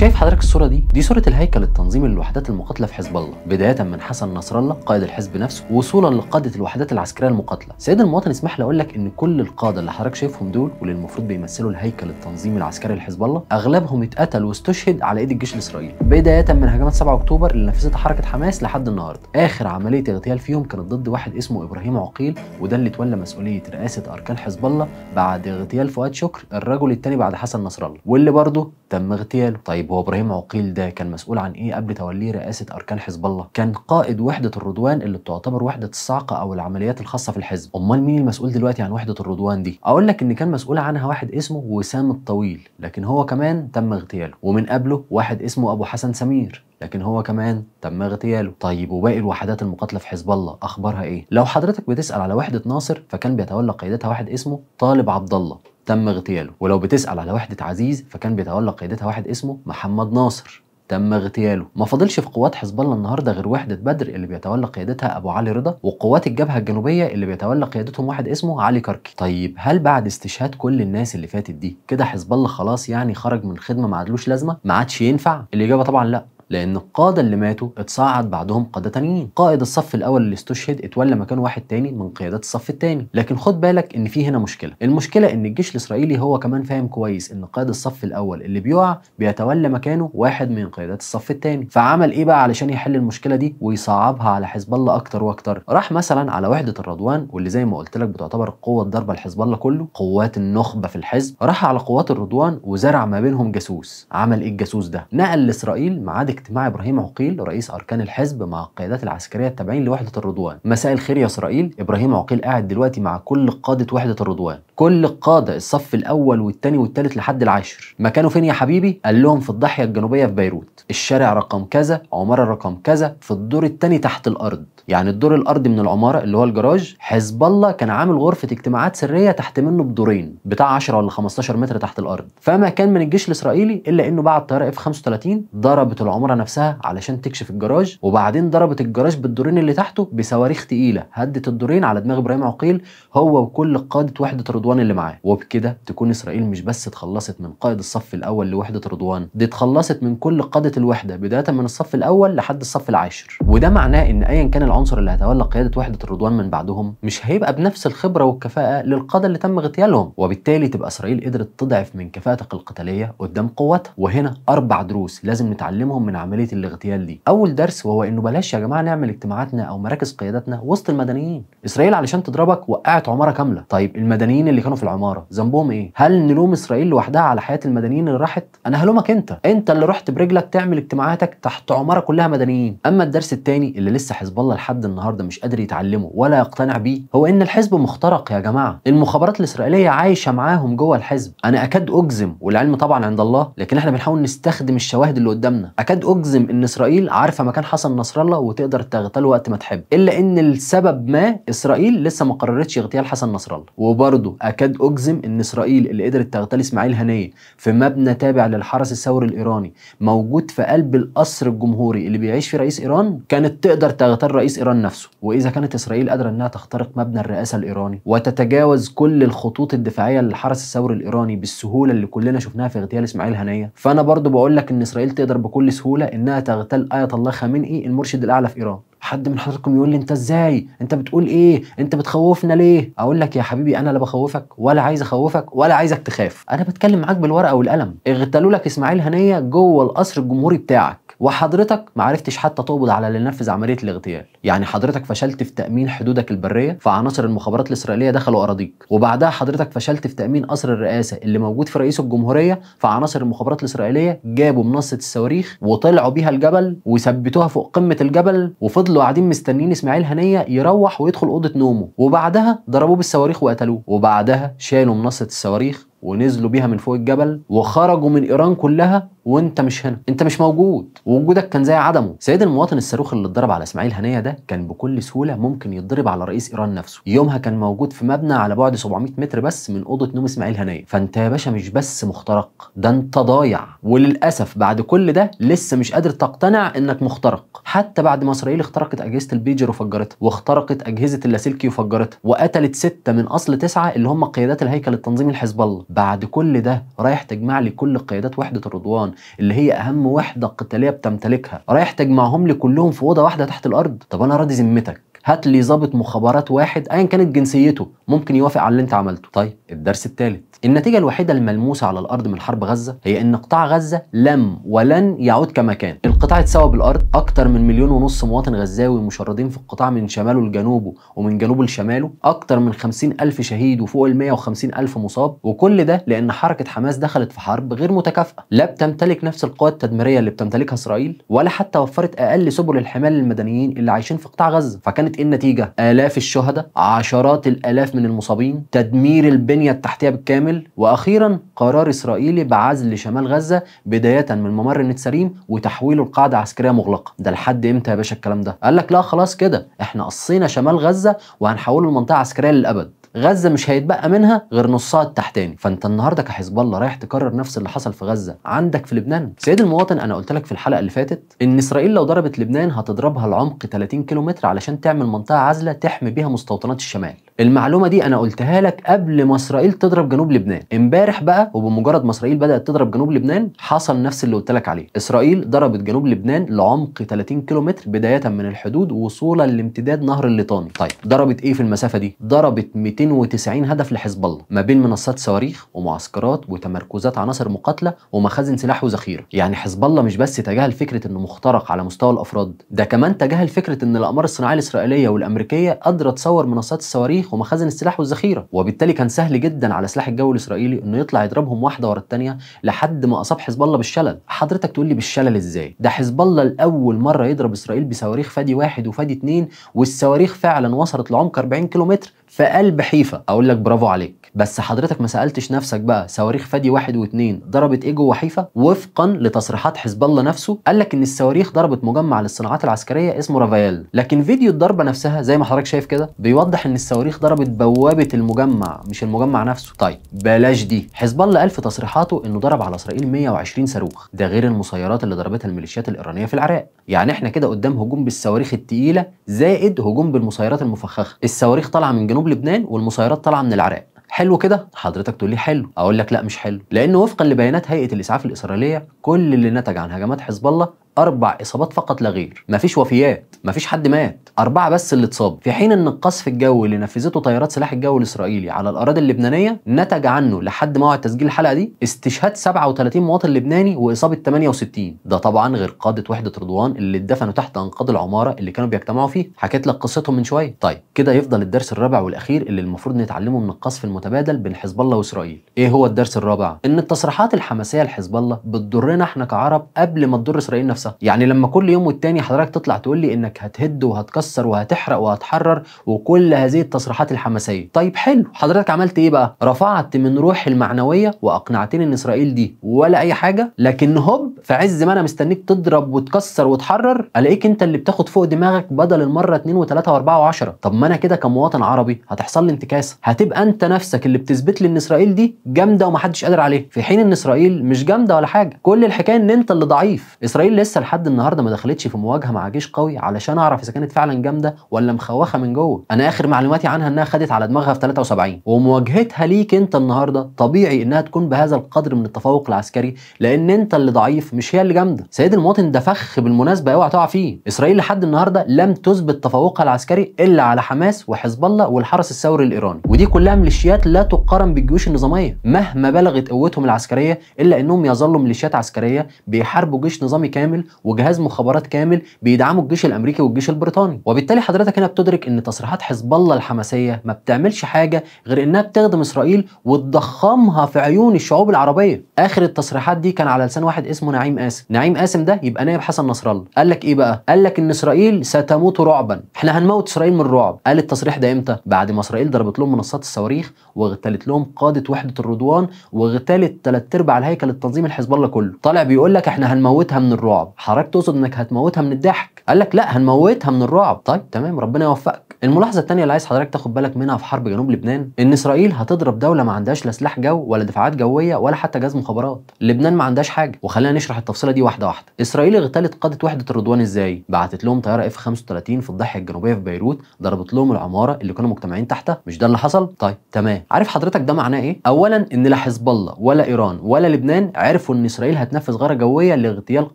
شايف حضرتك الصوره دي دي صوره الهيكل التنظيمي للوحدات المقاتله في حزب الله بدايه من حسن نصر الله قائد الحزب نفسه وصولا لقاده الوحدات العسكريه المقاتله سيد المواطن اسمح لي اقول لك ان كل القاده اللي حضرتك شايفهم دول واللي المفروض بيمثلوا الهيكل التنظيمي العسكري لحزب الله اغلبهم اتقتل واستشهد على ايد الجيش الاسرائيلي بدايه من هجمات 7 اكتوبر اللي نفذتها حركه حماس لحد النهارده اخر عمليه اغتيال فيهم كانت ضد واحد اسمه ابراهيم عقيل وده اللي تولى مسؤوليه رئاسه اركان حزب الله بعد اغتيال فؤاد شكر الرجل الثاني بعد حسن نصر الله واللي برضه تم اغتياله طيب هو ابراهيم عقيل ده كان مسؤول عن ايه قبل توليه رئاسه اركان حزب الله كان قائد وحده الرضوان اللي بتعتبر وحده الصعقه او العمليات الخاصه في الحزب امال مين المسؤول دلوقتي عن وحده الرضوان دي اقول لك ان كان مسؤول عنها واحد اسمه وسام الطويل لكن هو كمان تم اغتياله ومن قبله واحد اسمه ابو حسن سمير لكن هو كمان تم اغتياله طيب وباقي الوحدات المقاتله في حزب الله اخبارها ايه لو حضرتك بتسال على وحده ناصر فكان بيتولى قيادتها واحد اسمه طالب عبد الله تم اغتياله ولو بتسأل على وحدة عزيز فكان بيتولى قيادتها واحد اسمه محمد ناصر تم اغتياله ما فاضلش في قوات حزب الله النهارده غير وحده بدر اللي بيتولى قيادتها ابو علي رضا وقوات الجبهه الجنوبيه اللي بيتولى قيادتهم واحد اسمه علي كركي طيب هل بعد استشهاد كل الناس اللي فاتت دي كده حزب الله خلاص يعني خرج من خدمه ما عادلوش لازمه ما عادش ينفع الاجابه طبعا لا لأن القادة اللي ماتوا اتصعد بعدهم قادة تانيين قائد الصف الأول اللي استشهد اتولى مكان واحد تاني من قيادات الصف التاني لكن خد بالك إن في هنا مشكلة المشكلة إن الجيش الإسرائيلي هو كمان فاهم كويس إن قائد الصف الأول اللي بيقع بيتولى مكانه واحد من قيادات الصف التاني فعمل إيه بقى علشان يحل المشكلة دي ويصعبها على حزب الله أكتر وأكتر راح مثلا على وحدة الرضوان واللي زي ما قلت لك بتعتبر القوة الضاربة لحزب الله كله قوات النخبة في الحزب راح على قوات الرضوان وزرع ما بينهم جاسوس عمل إيه الجاسوس ده نقل لإسرائيل معاد اجتماع ابراهيم عقيل رئيس اركان الحزب مع القيادات العسكريه التابعين لوحده الرضوان مساء الخير يا اسرائيل ابراهيم عقيل قاعد دلوقتي مع كل قاده وحده الرضوان كل القاده الصف الاول والثاني والثالث لحد العاشر مكانه فين يا حبيبي قال لهم في الضاحيه الجنوبيه في بيروت الشارع رقم كذا عماره رقم كذا في الدور الثاني تحت الارض يعني الدور الارضي من العماره اللي هو الجراج حزب الله كان عامل غرفه اجتماعات سريه تحت منه بدورين بتاع 10 ولا 15 متر تحت الارض فما كان من الجيش الاسرائيلي الا انه بعد طياره اف 35 ضربت العماره الكاميرا نفسها علشان تكشف الجراج وبعدين ضربت الجراج بالدورين اللي تحته بصواريخ تقيله هدت الدورين على دماغ ابراهيم عقيل هو وكل قاده وحده رضوان اللي معاه وبكده تكون اسرائيل مش بس اتخلصت من قائد الصف الاول لوحده رضوان دي اتخلصت من كل قاده الوحده بدايه من الصف الاول لحد الصف العاشر وده معناه ان ايا كان العنصر اللي هيتولى قياده وحده رضوان من بعدهم مش هيبقى بنفس الخبره والكفاءه للقاده اللي تم اغتيالهم وبالتالي تبقى اسرائيل قدرت تضعف من كفاءتك القتاليه قدام قوتها وهنا اربع دروس لازم نتعلمهم من عمليه الاغتيال دي اول درس وهو انه بلاش يا جماعه نعمل اجتماعاتنا او مراكز قيادتنا وسط المدنيين اسرائيل علشان تضربك وقعت عماره كامله طيب المدنيين اللي كانوا في العماره ذنبهم ايه هل نلوم اسرائيل لوحدها على حياه المدنيين اللي راحت انا هلومك انت انت اللي رحت برجلك تعمل اجتماعاتك تحت عماره كلها مدنيين اما الدرس الثاني اللي لسه حزب الله لحد النهارده مش قادر يتعلمه ولا يقتنع بيه هو ان الحزب مخترق يا جماعه المخابرات الاسرائيليه عايشه معاهم جوه الحزب انا اكاد اجزم والعلم طبعا عند الله لكن احنا بنحاول نستخدم الشواهد اللي قدامنا اكاد اكاد اجزم ان اسرائيل عارفه مكان حسن نصر الله وتقدر تغتاله وقت ما تحب الا ان لسبب ما اسرائيل لسه ما قررتش اغتيال حسن نصر الله وبرضه اكاد اجزم ان اسرائيل اللي قدرت تغتال اسماعيل هنيه في مبنى تابع للحرس الثوري الايراني موجود في قلب القصر الجمهوري اللي بيعيش فيه رئيس ايران كانت تقدر تغتال رئيس ايران نفسه واذا كانت اسرائيل قادره انها تخترق مبنى الرئاسه الايراني وتتجاوز كل الخطوط الدفاعيه للحرس الثوري الايراني بالسهوله اللي كلنا شفناها في اغتيال اسماعيل هنيه فانا برضه بقول لك ان اسرائيل تقدر بكل سهوله بسهوله انها تغتال ايه الله خامنئي المرشد الاعلى في ايران حد من حضراتكم يقول لي انت ازاي انت بتقول ايه انت بتخوفنا ليه اقول لك يا حبيبي انا لا بخوفك ولا عايز اخوفك ولا عايزك تخاف انا بتكلم معاك بالورقه والقلم اغتالوا لك اسماعيل هنيه جوه القصر الجمهوري بتاعك وحضرتك ما عرفتش حتى تقبض على اللي نفذ عمليه الاغتيال يعني حضرتك فشلت في تامين حدودك البريه فعناصر المخابرات الاسرائيليه دخلوا اراضيك وبعدها حضرتك فشلت في تامين قصر الرئاسه اللي موجود في رئيس الجمهوريه فعناصر المخابرات الاسرائيليه جابوا منصه الصواريخ وطلعوا بيها الجبل وثبتوها فوق قمه الجبل وفضلوا قاعدين مستنيين اسماعيل هنيه يروح ويدخل اوضه نومه وبعدها ضربوه بالصواريخ وقتلوه وبعدها شالوا منصه الصواريخ ونزلوا بيها من فوق الجبل وخرجوا من ايران كلها وانت مش هنا انت مش موجود ووجودك كان زي عدمه سيد المواطن الصاروخ اللي اتضرب على اسماعيل هنيه ده كان بكل سهوله ممكن يتضرب على رئيس ايران نفسه يومها كان موجود في مبنى على بعد 700 متر بس من اوضه نوم اسماعيل هنيه فانت يا باشا مش بس مخترق ده انت ضايع وللاسف بعد كل ده لسه مش قادر تقتنع انك مخترق حتى بعد ما اسرائيل اخترقت اجهزه البيجر وفجرتها واخترقت اجهزه اللاسلكي وفجرتها وقتلت سته من اصل تسعه اللي هم قيادات الهيكل التنظيمي لحزب الله بعد كل ده رايح تجمع لي كل قيادات وحده الرضوان اللي هي اهم وحده قتاليه بتمتلكها رايح تجمعهم لي كلهم في اوضه واحده تحت الارض طب انا راضي ذمتك هات لي ظابط مخابرات واحد ايا كانت جنسيته ممكن يوافق على اللي انت عملته طيب الدرس الثالث النتيجه الوحيده الملموسه على الارض من حرب غزه هي ان قطاع غزه لم ولن يعود كما كان القطاع اتسوى بالارض اكتر من مليون ونص مواطن غزاوي مشردين في القطاع من شماله لجنوبه ومن جنوبه لشماله اكتر من 50 الف شهيد وفوق ال 150 الف مصاب وكل ده لان حركه حماس دخلت في حرب غير متكافئه لا بتمتلك نفس القوى التدميريه اللي بتمتلكها اسرائيل ولا حتى وفرت اقل سبل الحمايه للمدنيين اللي عايشين في قطاع غزه فكانت كانت ايه النتيجه؟ الاف الشهداء، عشرات الالاف من المصابين، تدمير البنيه التحتيه بالكامل، واخيرا قرار اسرائيلي بعزل شمال غزه بدايه من ممر نتسريم وتحويله لقاعده عسكريه مغلقه، ده لحد امتى يا باشا الكلام ده؟ قال لك لا خلاص كده احنا قصينا شمال غزه وهنحوله لمنطقه عسكريه للابد. غزه مش هيتبقى منها غير نصها التحتاني فانت النهارده كحزب الله رايح تكرر نفس اللي حصل في غزه عندك في لبنان سيد المواطن انا قلت لك في الحلقه اللي فاتت ان اسرائيل لو ضربت لبنان هتضربها لعمق 30 كيلومتر علشان تعمل منطقه عازله تحمي بيها مستوطنات الشمال المعلومه دي انا قلتها لك قبل ما اسرائيل تضرب جنوب لبنان امبارح بقى وبمجرد ما اسرائيل بدات تضرب جنوب لبنان حصل نفس اللي قلت لك عليه اسرائيل ضربت جنوب لبنان لعمق 30 كيلومتر بدايه من الحدود وصولا لامتداد نهر الليطاني طيب ضربت ايه في المسافه دي ضربت 290 هدف لحزب الله ما بين منصات صواريخ ومعسكرات وتمركزات عناصر مقاتله ومخازن سلاح وذخيره يعني حزب الله مش بس تجاهل فكره انه مخترق على مستوى الافراد ده كمان تجاهل فكره ان الاقمار الصناعيه الاسرائيليه والامريكيه قادره تصور منصات الصواريخ الصواريخ ومخازن السلاح والذخيره وبالتالي كان سهل جدا على سلاح الجو الاسرائيلي انه يطلع يضربهم واحده ورا الثانيه لحد ما اصاب حزب الله بالشلل حضرتك تقول لي بالشلل ازاي ده حزب الله لاول مره يضرب اسرائيل بصواريخ فادي واحد وفادي اثنين والصواريخ فعلا وصلت لعمق 40 كيلومتر في قلب حيفا اقول لك برافو عليك بس حضرتك ما سالتش نفسك بقى صواريخ فادي واحد واثنين ضربت ايه جوه حيفا وفقا لتصريحات حزب الله نفسه قال لك ان الصواريخ ضربت مجمع للصناعات العسكريه اسمه رافائيل لكن فيديو الضربه نفسها زي ما حضرتك شايف كده بيوضح ان الصواريخ ضربت بوابه المجمع مش المجمع نفسه طيب بلاش دي حزب الله قال في تصريحاته انه ضرب على اسرائيل 120 صاروخ ده غير المسيرات اللي ضربتها الميليشيات الايرانيه في العراق يعني احنا كده قدام هجوم بالصواريخ التقيله زائد هجوم بالمسيرات المفخخه الصواريخ طالعه من جنوب لبنان والمسيرات طالعه من العراق حلو كده حضرتك تقول لي حلو اقول لك لا مش حلو لان وفقا لبيانات هيئه الاسعاف الاسرائيليه كل اللي نتج عن هجمات حزب الله اربع اصابات فقط لا غير مفيش وفيات مفيش حد مات اربعه بس اللي اتصاب في حين ان القصف الجوي اللي نفذته طيارات سلاح الجو الاسرائيلي على الاراضي اللبنانيه نتج عنه لحد موعد تسجيل الحلقه دي استشهاد 37 مواطن لبناني واصابه 68 ده طبعا غير قاده وحده رضوان اللي اتدفنوا تحت انقاض العماره اللي كانوا بيجتمعوا فيها حكيت لك قصتهم من شويه طيب كده يفضل الدرس الرابع والاخير اللي المفروض نتعلمه من القصف المتبادل بين حزب الله واسرائيل ايه هو الدرس الرابع ان التصريحات الحماسيه لحزب الله بتضرنا احنا كعرب قبل ما تضر اسرائيل نفسها ممارسه يعني لما كل يوم والتاني حضرتك تطلع تقول لي انك هتهد وهتكسر وهتحرق وهتحرر وكل هذه التصريحات الحماسيه طيب حلو حضرتك عملت ايه بقى رفعت من روحي المعنويه واقنعتني ان اسرائيل دي ولا اي حاجه لكن هوب في عز ما انا مستنيك تضرب وتكسر وتحرر الاقيك انت اللي بتاخد فوق دماغك بدل المره 2 و3 و4 و10 طب ما انا كده كمواطن عربي هتحصل لي انتكاسه هتبقى انت نفسك اللي بتثبت لي ان اسرائيل دي جامده ومحدش قادر عليها في حين ان اسرائيل مش جامده ولا حاجه كل الحكايه ان انت اللي ضعيف اسرائيل لسه لسه لحد النهارده ما دخلتش في مواجهه مع جيش قوي علشان اعرف اذا كانت فعلا جامده ولا مخوخه من جوه انا اخر معلوماتي عنها انها خدت على دماغها في 73 ومواجهتها ليك انت النهارده طبيعي انها تكون بهذا القدر من التفوق العسكري لان انت اللي ضعيف مش هي اللي جامده سيد المواطن ده فخ بالمناسبه اوعى تقع فيه اسرائيل لحد النهارده لم تثبت تفوقها العسكري الا على حماس وحزب الله والحرس الثوري الايراني ودي كلها ميليشيات لا تقارن بالجيوش النظاميه مهما بلغت قوتهم العسكريه الا انهم يظلوا ميليشيات عسكريه بيحاربوا جيش نظامي كامل كامل وجهاز مخابرات كامل بيدعموا الجيش الامريكي والجيش البريطاني وبالتالي حضرتك هنا بتدرك ان تصريحات حزب الله الحماسيه ما بتعملش حاجه غير انها بتخدم اسرائيل وتضخمها في عيون الشعوب العربيه اخر التصريحات دي كان على لسان واحد اسمه نعيم قاسم نعيم قاسم ده يبقى نائب حسن نصر الله قال لك ايه بقى قال لك ان اسرائيل ستموت رعبا احنا هنموت اسرائيل من الرعب قال التصريح ده امتى بعد ما اسرائيل ضربت لهم منصات الصواريخ واغتالت لهم قاده وحده الرضوان واغتالت ثلاث ارباع الهيكل التنظيمي لحزب الله كله طالع بيقول لك احنا هنموتها من الرعب الرعب حضرتك تقصد انك هتموتها من الضحك قال لك لا هنموتها من الرعب طيب تمام ربنا يوفقك الملاحظه الثانيه اللي عايز حضرتك تاخد بالك منها في حرب جنوب لبنان ان اسرائيل هتضرب دوله ما عندهاش لا سلاح جو ولا دفاعات جويه ولا حتى جهاز مخابرات لبنان ما عندهاش حاجه وخلينا نشرح التفصيله دي واحده واحده اسرائيل اغتالت قاده وحده الرضوان ازاي بعتت لهم طياره اف 35 في الضاحيه الجنوبيه في بيروت ضربت لهم العماره اللي كانوا مجتمعين تحتها مش ده اللي حصل طيب تمام عارف حضرتك ده معناه ايه اولا ان لا حزب الله ولا ايران ولا لبنان عرفوا ان اسرائيل هتنفذ غاره جويه لاغتيال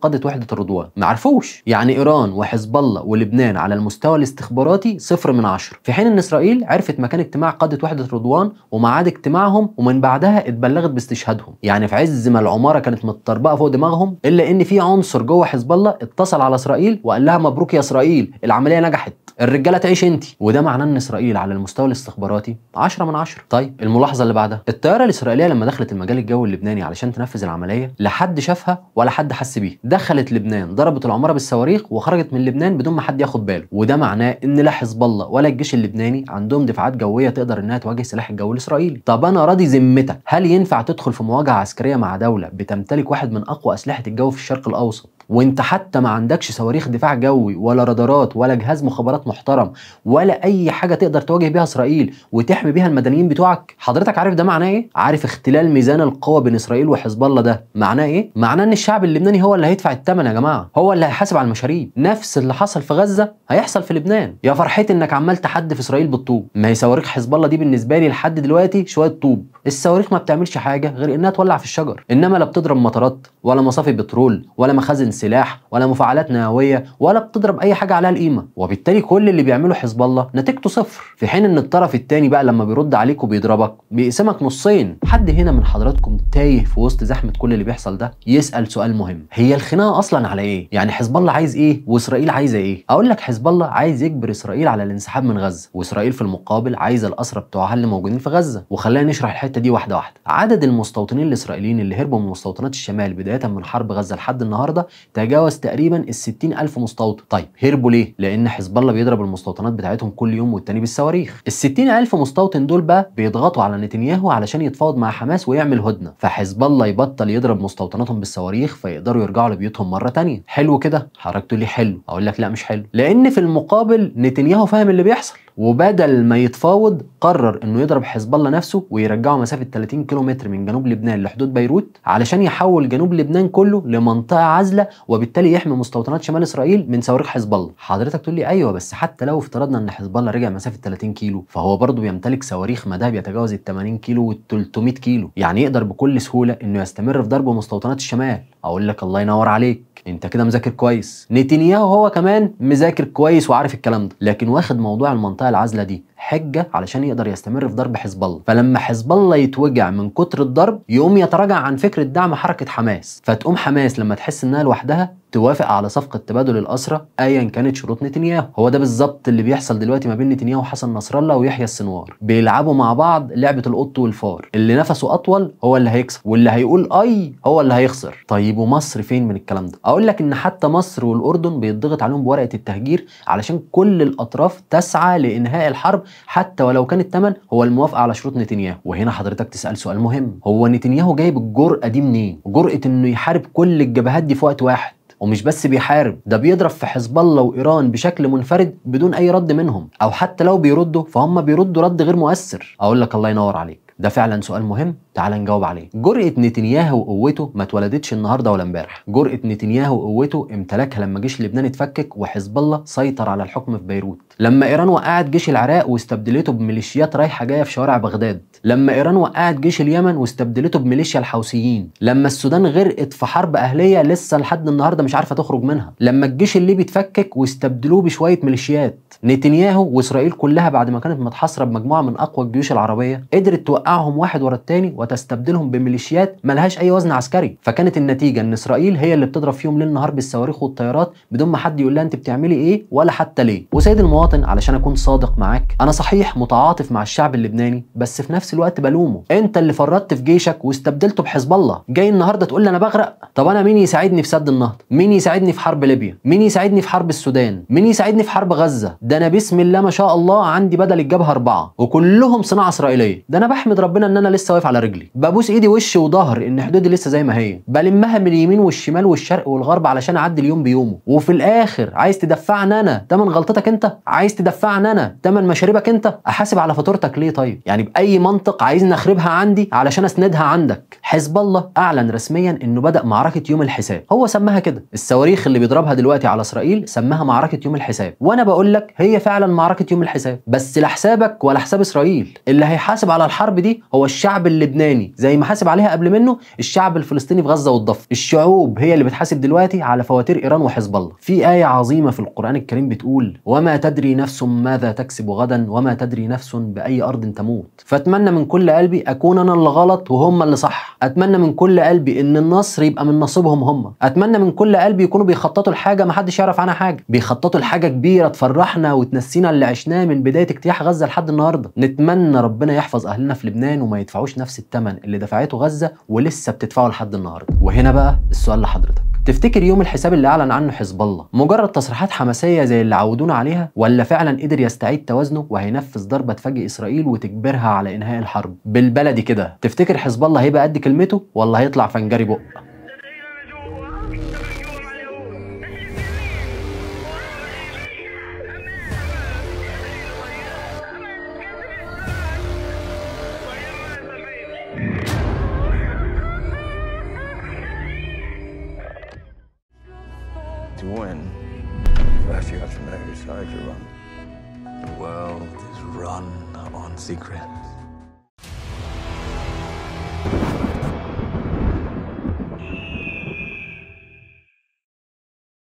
قاده وحده معاهده الرضوان ما عرفوش يعني ايران وحزب الله ولبنان على المستوى الاستخباراتي صفر من عشرة في حين ان اسرائيل عرفت مكان اجتماع قاده وحده رضوان ومعاد اجتماعهم ومن بعدها اتبلغت باستشهادهم يعني في عز ما العماره كانت متطربقه فوق دماغهم الا ان في عنصر جوه حزب الله اتصل على اسرائيل وقال لها مبروك يا اسرائيل العمليه نجحت الرجاله تعيش انت وده معناه ان اسرائيل على المستوى الاستخباراتي 10 من 10 طيب الملاحظه اللي بعدها الطياره الاسرائيليه لما دخلت المجال الجوي اللبناني علشان تنفذ العمليه لا حد شافها ولا حد حس بيها دخلت لبنان ضربت العماره بالصواريخ وخرجت من لبنان بدون ما حد ياخد باله وده معناه ان لا حزب الله ولا الجيش اللبناني عندهم دفاعات جويه تقدر انها تواجه سلاح الجو الاسرائيلي طب انا راضي ذمتك هل ينفع تدخل في مواجهه عسكريه مع دوله بتمتلك واحد من اقوى اسلحه الجو في الشرق الاوسط وانت حتى ما عندكش صواريخ دفاع جوي ولا رادارات ولا جهاز مخابرات محترم ولا اي حاجه تقدر تواجه بيها اسرائيل وتحمي بيها المدنيين بتوعك حضرتك عارف ده معناه ايه عارف اختلال ميزان القوه بين اسرائيل وحزب الله ده معناه ايه معناه ان الشعب اللبناني هو اللي هيدفع الثمن يا جماعه هو اللي هيحاسب على المشاريب نفس اللي حصل في غزه هيحصل في لبنان يا فرحتي انك عمال تحدف اسرائيل بالطوب ما هي صواريخ حزب الله دي بالنسبه لي لحد دلوقتي شويه طوب الصواريخ ما بتعملش حاجه غير انها تولع في الشجر انما لا بتضرب مطارات ولا مصافي بترول ولا مخازن سلاح ولا مفاعلات نوويه ولا بتضرب اي حاجه عليها القيمه وبالتالي كل اللي بيعمله حزب الله نتيجته صفر في حين ان الطرف الثاني بقى لما بيرد عليك وبيضربك بيقسمك نصين حد هنا من حضراتكم تايه في وسط زحمه كل اللي بيحصل ده يسال سؤال مهم هي الخناقه اصلا على ايه يعني حزب الله عايز ايه واسرائيل عايزه ايه اقول لك حزب الله عايز يجبر اسرائيل على الانسحاب من غزه واسرائيل في المقابل عايزه الاسرى بتوعها اللي موجودين في غزه وخلينا نشرح الحته الحته دي واحده واحده عدد المستوطنين الاسرائيليين اللي هربوا من مستوطنات الشمال بدايه من حرب غزه لحد النهارده تجاوز تقريبا ال 60000 مستوطن طيب هربوا ليه لان حزب الله بيضرب المستوطنات بتاعتهم كل يوم والتاني بالصواريخ ال 60000 مستوطن دول بقى بيضغطوا على نتنياهو علشان يتفاوض مع حماس ويعمل هدنه فحزب الله يبطل يضرب مستوطناتهم بالصواريخ فيقدروا يرجعوا لبيوتهم مره ثانيه حلو كده حركته لي حلو اقول لك لا مش حلو لان في المقابل نتنياهو فاهم اللي بيحصل وبدل ما يتفاوض قرر انه يضرب حزب الله نفسه ويرجعه مسافه 30 كيلومتر من جنوب لبنان لحدود بيروت علشان يحول جنوب لبنان كله لمنطقه عازله وبالتالي يحمي مستوطنات شمال اسرائيل من صواريخ حزب الله حضرتك تقول لي ايوه بس حتى لو افترضنا ان حزب الله رجع مسافه 30 كيلو فهو برضه بيمتلك صواريخ مداها بيتجاوز ال 80 كيلو وال 300 كيلو يعني يقدر بكل سهوله انه يستمر في ضرب مستوطنات الشمال اقول لك الله ينور عليك انت كده مذاكر كويس نتنياهو هو كمان مذاكر كويس وعارف الكلام ده لكن واخد موضوع المنطقه العازله دي حجه علشان يقدر يستمر في ضرب حزب الله فلما حزب الله يتوجع من كتر الضرب يقوم يتراجع عن فكره دعم حركه حماس فتقوم حماس لما تحس انها لوحدها توافق على صفقه تبادل الاسرى ايا كانت شروط نتنياهو هو ده بالظبط اللي بيحصل دلوقتي ما بين نتنياهو وحسن نصر الله ويحيى السنوار بيلعبوا مع بعض لعبه القط والفار اللي نفسه اطول هو اللي هيكسب واللي هيقول اي هو اللي هيخسر طيب ومصر فين من الكلام ده اقول لك ان حتى مصر والاردن بيتضغط عليهم بورقه التهجير علشان كل الاطراف تسعى لانهاء الحرب حتى ولو كان الثمن هو الموافقه على شروط نتنياهو وهنا حضرتك تسال سؤال مهم هو نتنياهو جايب الجرأه دي منين جرأه انه يحارب كل الجبهات دي في وقت واحد ومش بس بيحارب ده بيضرب في حزب الله وايران بشكل منفرد بدون اي رد منهم او حتى لو بيردوا فهم بيردوا رد غير مؤثر اقول لك الله ينور عليك ده فعلا سؤال مهم تعال نجاوب عليه جرأة نتنياهو وقوته ما اتولدتش النهارده ولا امبارح جرأة نتنياهو وقوته امتلكها لما جيش لبنان اتفكك وحزب الله سيطر على الحكم في بيروت لما ايران وقعت جيش العراق واستبدلته بميليشيات رايحه جايه في شوارع بغداد لما ايران وقعت جيش اليمن واستبدلته بميليشيا الحوثيين لما السودان غرقت في حرب اهليه لسه لحد النهارده مش عارفه تخرج منها لما الجيش الليبي اتفكك واستبدلوه بشويه ميليشيات نتنياهو واسرائيل كلها بعد ما كانت متحاصره بمجموعه من اقوى الجيوش العربيه قدرت توقعهم واحد ورا الثاني وتستبدلهم بميليشيات ملهاش اي وزن عسكري فكانت النتيجه ان اسرائيل هي اللي بتضرب فيهم ليل نهار بالصواريخ والطيارات بدون ما حد يقول لها انت بتعملي ايه ولا حتى ليه وسيد المواطن علشان اكون صادق معاك انا صحيح متعاطف مع الشعب اللبناني بس في نفس الوقت بلومه انت اللي فرطت في جيشك واستبدلته بحزب الله جاي النهارده تقول لي انا بغرق طب انا مين يساعدني في سد النهضه مين يساعدني في حرب ليبيا مين يساعدني في حرب السودان مين يساعدني في حرب غزه ده انا بسم الله ما شاء الله عندي بدل الجبهه اربعه وكلهم صناعه اسرائيليه ده انا بحمي احمد ربنا ان انا لسه واقف على رجلي ببوس ايدي وش وظهر ان حدودي لسه زي ما هي بلمها من اليمين والشمال والشرق والغرب علشان اعدي اليوم بيومه وفي الاخر عايز تدفعني انا تمن غلطتك انت عايز تدفعني انا تمن مشاربك انت احاسب على فاتورتك ليه طيب يعني باي منطق عايزني اخربها عندي علشان اسندها عندك حزب الله اعلن رسميا انه بدا معركه يوم الحساب هو سماها كده الصواريخ اللي بيضربها دلوقتي على اسرائيل سماها معركه يوم الحساب وانا بقول لك هي فعلا معركه يوم الحساب بس لا حسابك ولا حساب اسرائيل اللي هيحاسب على الحرب دي دي هو الشعب اللبناني زي ما حاسب عليها قبل منه الشعب الفلسطيني في غزه والضفه الشعوب هي اللي بتحاسب دلوقتي على فواتير ايران وحزب الله في ايه عظيمه في القران الكريم بتقول وما تدري نفس ماذا تكسب غدا وما تدري نفس باي ارض تموت فاتمنى من كل قلبي اكون انا اللي غلط وهم اللي صح اتمنى من كل قلبي ان النصر يبقى من نصيبهم هم اتمنى من كل قلبي يكونوا بيخططوا لحاجه ما حدش يعرف عنها حاجه بيخططوا لحاجه كبيره تفرحنا وتنسينا اللي عشناه من بدايه اجتياح غزه لحد النهارده نتمنى ربنا يحفظ اهلنا في لبنان لبنان وما يدفعوش نفس الثمن اللي دفعته غزه ولسه بتدفعه لحد النهارده وهنا بقى السؤال لحضرتك تفتكر يوم الحساب اللي اعلن عنه حزب الله مجرد تصريحات حماسيه زي اللي عودونا عليها ولا فعلا قدر يستعيد توازنه وهينفذ ضربه تفاجئ اسرائيل وتجبرها على انهاء الحرب بالبلدي كده تفتكر حزب الله هيبقى قد كلمته ولا هيطلع فنجري بقه